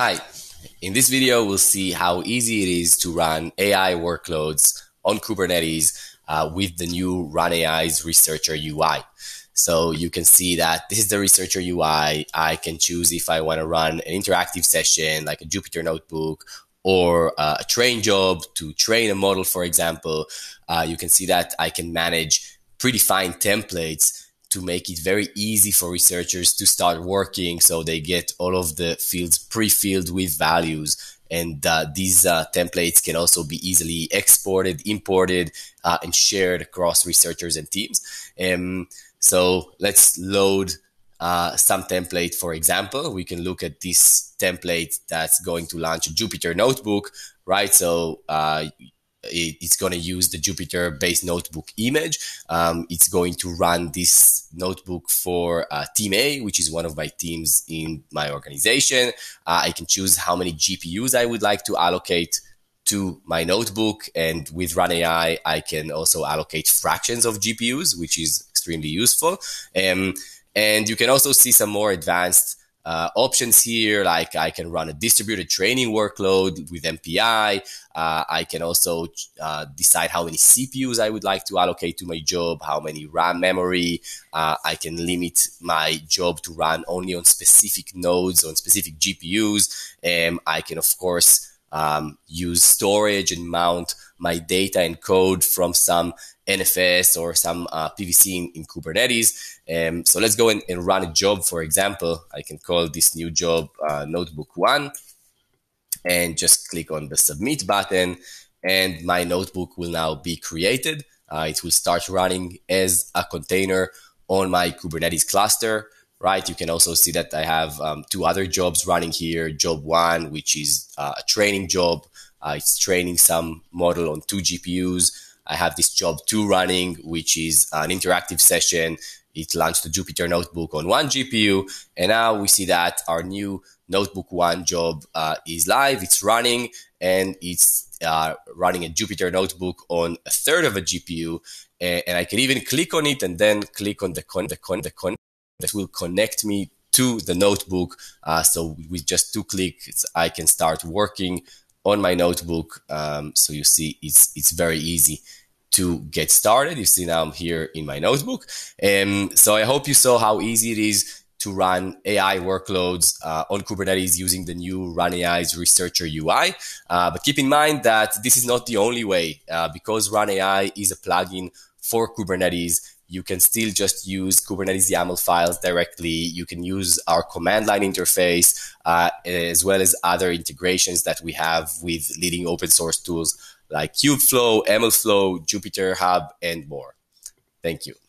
Hi, in this video, we'll see how easy it is to run AI workloads on Kubernetes uh, with the new Run AI's Researcher UI. So you can see that this is the Researcher UI. I can choose if I want to run an interactive session like a Jupyter Notebook or uh, a train job to train a model, for example. Uh, you can see that I can manage predefined templates to make it very easy for researchers to start working so they get all of the fields pre-filled with values and uh, these uh, templates can also be easily exported imported uh, and shared across researchers and teams um, so let's load uh, some template for example we can look at this template that's going to launch a jupyter notebook right so uh, it, it's going to use the Jupyter based notebook image. Um, it's going to run this notebook for uh, Team A, which is one of my teams in my organization. Uh, I can choose how many GPUs I would like to allocate to my notebook. And with Run AI, I can also allocate fractions of GPUs, which is extremely useful. Um, and you can also see some more advanced uh, options here. Like I can run a distributed training workload with MPI. Uh, I can also uh, decide how many CPUs I would like to allocate to my job, how many RAM memory. Uh, I can limit my job to run only on specific nodes, on specific GPUs. and um, I can, of course, um, use storage and mount my data and code from some NFS or some uh, PVC in, in Kubernetes. Um, so let's go and, and, run a job, for example. I can call this new job uh, Notebook 1 and just click on the Submit button, and my notebook will now be created. Uh, it will start running as a container on my Kubernetes cluster right? You can also see that I have um, two other jobs running here. Job one, which is uh, a training job, uh, it's training some model on two GPUs. I have this job two running, which is an interactive session. It launched the Jupyter notebook on one GPU, and now we see that our new notebook one job uh, is live. It's running, and it's uh, running a Jupyter notebook on a third of a GPU. And, and I can even click on it and then click on the con the con the con that will connect me to the notebook. Uh, so with just two clicks, I can start working on my notebook. Um, so you see, it's it's very easy to get started. You see now I'm here in my notebook. Um, so I hope you saw how easy it is to run AI workloads uh, on Kubernetes using the new Run AI's researcher UI. Uh, but keep in mind that this is not the only way uh, because Run AI is a plugin for Kubernetes you can still just use Kubernetes YAML files directly. You can use our command line interface uh, as well as other integrations that we have with leading open source tools like Kubeflow, MLflow, Jupyter Hub, and more. Thank you.